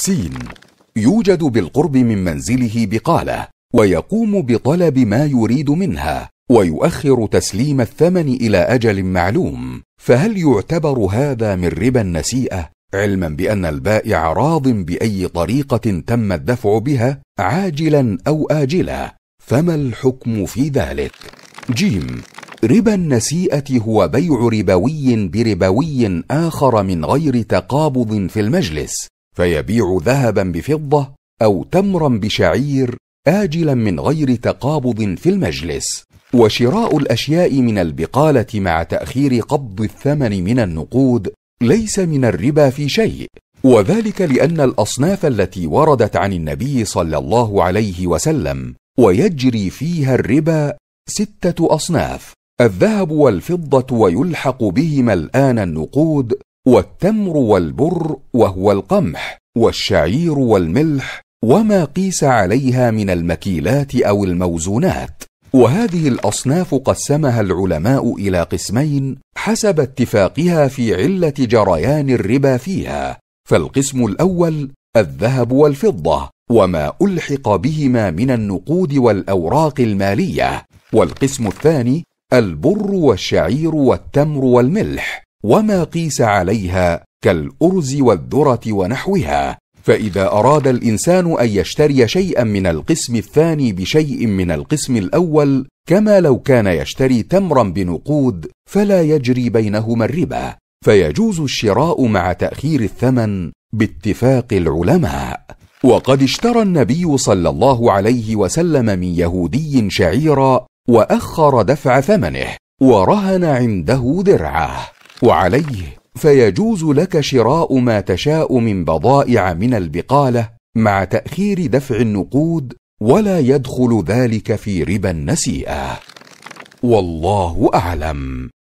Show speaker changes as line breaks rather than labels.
سين يوجد بالقرب من منزله بقالة ويقوم بطلب ما يريد منها ويؤخر تسليم الثمن إلى أجل معلوم فهل يعتبر هذا من ربا النسيئة علما بأن البائع راض بأي طريقة تم الدفع بها عاجلا أو آجلا فما الحكم في ذلك؟ جيم ربا النسيئة هو بيع ربوي بربوي آخر من غير تقابض في المجلس فيبيع ذهبا بفضه او تمرا بشعير اجلا من غير تقابض في المجلس وشراء الاشياء من البقاله مع تاخير قبض الثمن من النقود ليس من الربا في شيء وذلك لان الاصناف التي وردت عن النبي صلى الله عليه وسلم ويجري فيها الربا سته اصناف الذهب والفضه ويلحق بهما الان النقود والتمر والبر وهو القمح والشعير والملح وما قيس عليها من المكيلات او الموزونات وهذه الاصناف قسمها العلماء الى قسمين حسب اتفاقها في عله جريان الربا فيها فالقسم الاول الذهب والفضه وما الحق بهما من النقود والاوراق الماليه والقسم الثاني البر والشعير والتمر والملح وما قيس عليها كالأرز والذرة ونحوها فإذا أراد الإنسان أن يشتري شيئا من القسم الثاني بشيء من القسم الأول كما لو كان يشتري تمرا بنقود فلا يجري بينهما الربا فيجوز الشراء مع تأخير الثمن باتفاق العلماء وقد اشترى النبي صلى الله عليه وسلم من يهودي شعيرا واخر دفع ثمنه ورهن عنده درعه وعليه فيجوز لك شراء ما تشاء من بضائع من البقاله مع تاخير دفع النقود ولا يدخل ذلك في ربا النسيئه والله اعلم